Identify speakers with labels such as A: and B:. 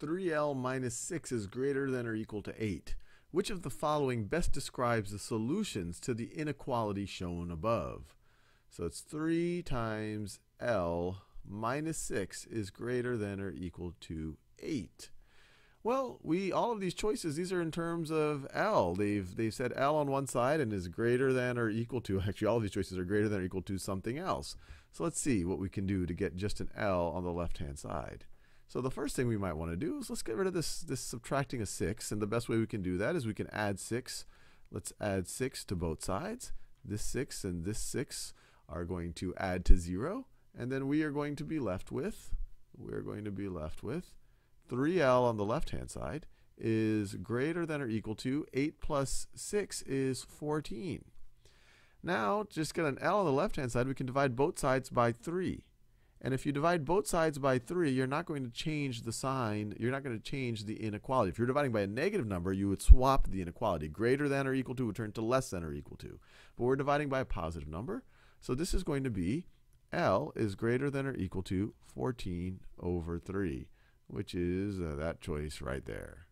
A: 3L minus 6 is greater than or equal to 8. Which of the following best describes the solutions to the inequality shown above? So it's 3 times L minus 6 is greater than or equal to 8. Well, we all of these choices, these are in terms of L. They've, they've said L on one side and is greater than or equal to, actually all of these choices are greater than or equal to something else. So let's see what we can do to get just an L on the left-hand side. So the first thing we might want to do is let's get rid of this, this subtracting a 6. And the best way we can do that is we can add 6. Let's add 6 to both sides. This 6 and this 6 are going to add to 0. And then we are going to be left with, we're going to be left with 3L on the left-hand side is greater than or equal to 8 plus 6 is 14. Now, just get an L on the left-hand side, we can divide both sides by 3. And if you divide both sides by 3, you're not going to change the sign, you're not going to change the inequality. If you're dividing by a negative number, you would swap the inequality. Greater than or equal to would turn to less than or equal to. But we're dividing by a positive number, so this is going to be L is greater than or equal to 14 over 3, which is uh, that choice right there.